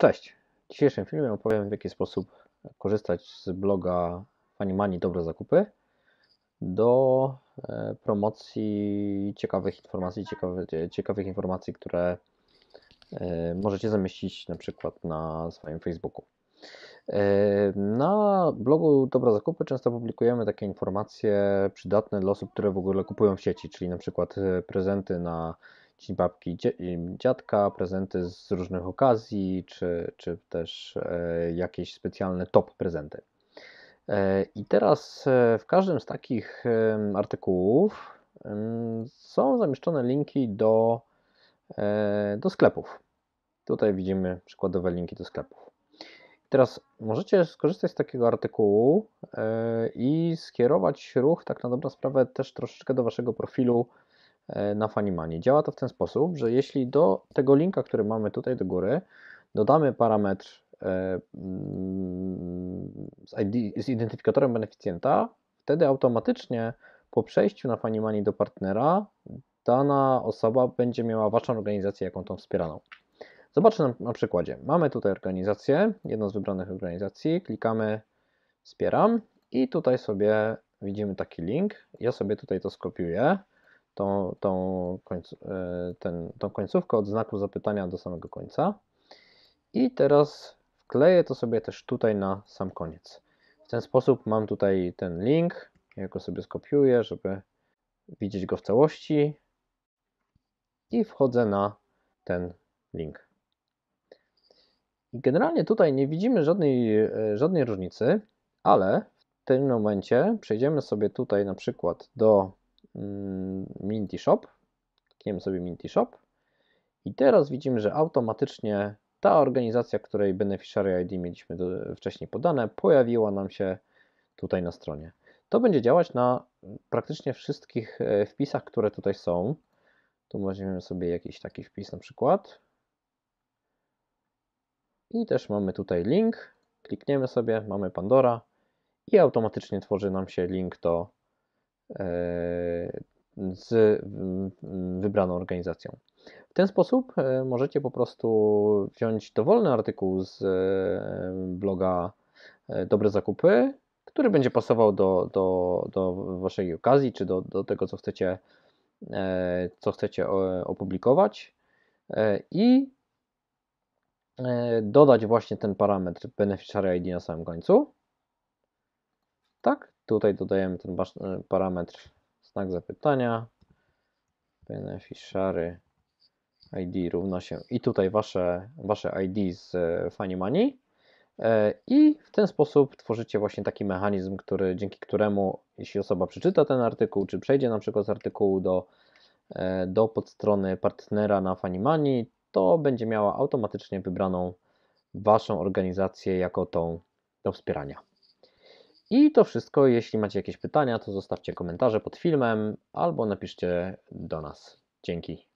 Cześć! W dzisiejszym filmie opowiem w jaki sposób korzystać z bloga Mani Dobre Zakupy do e, promocji ciekawych informacji, ciekawe, e, ciekawych informacji, które e, możecie zamieścić na przykład na swoim Facebooku. Na blogu Dobra Zakupy często publikujemy takie informacje przydatne dla osób, które w ogóle kupują w sieci, czyli na przykład prezenty na babki dziadka, prezenty z różnych okazji, czy, czy też e, jakieś specjalne top prezenty. E, I teraz e, w każdym z takich artykułów są zamieszczone linki do, do sklepów. Tutaj widzimy przykładowe linki do sklepów. Teraz możecie skorzystać z takiego artykułu i skierować ruch, tak na dobrą sprawę, też troszeczkę do waszego profilu E, na Funimanie. Działa to w ten sposób, że jeśli do tego linka, który mamy tutaj do góry, dodamy parametr e, mm, z, ID, z identyfikatorem beneficjenta, wtedy automatycznie po przejściu na Funimani do partnera dana osoba będzie miała Waszą organizację, jaką tą wspieraną. Zobaczmy na, na przykładzie. Mamy tutaj organizację, jedną z wybranych organizacji, klikamy wspieram i tutaj sobie widzimy taki link. Ja sobie tutaj to skopiuję tą, tą, końcu, e, ten, tą końcówkę od znaku zapytania do samego końca. I teraz wkleję to sobie też tutaj na sam koniec. W ten sposób mam tutaj ten link, ja go sobie skopiuję, żeby widzieć go w całości i wchodzę na ten link. I generalnie tutaj nie widzimy żadnej, e, żadnej różnicy, ale w tym momencie przejdziemy sobie tutaj na przykład do Mm, Minty Shop. Klikniemy sobie Minty Shop. I teraz widzimy, że automatycznie ta organizacja, której beneficiary ID mieliśmy do, wcześniej podane, pojawiła nam się tutaj na stronie. To będzie działać na praktycznie wszystkich e, wpisach, które tutaj są. Tu weźmiemy sobie jakiś taki wpis na przykład. I też mamy tutaj link. Klikniemy sobie, mamy Pandora i automatycznie tworzy nam się link do E, z wybraną organizacją. W ten sposób e, możecie po prostu wziąć dowolny artykuł z e, bloga Dobre Zakupy, który będzie pasował do, do, do Waszej okazji czy do, do tego, co chcecie, co chcecie opublikować i dodać właśnie ten parametr beneficiary ID na samym końcu. Tak? Tutaj dodajemy ten e, parametr znak zapytania, beneficiary ID równa się i tutaj wasze, wasze ID z e, Funny Money e, i w ten sposób tworzycie właśnie taki mechanizm, który, dzięki któremu jeśli osoba przeczyta ten artykuł, czy przejdzie na przykład z artykułu do, do podstrony partnera na Funny Money, to będzie miała automatycznie wybraną waszą organizację jako tą do wspierania. I to wszystko. Jeśli macie jakieś pytania, to zostawcie komentarze pod filmem albo napiszcie do nas. Dzięki.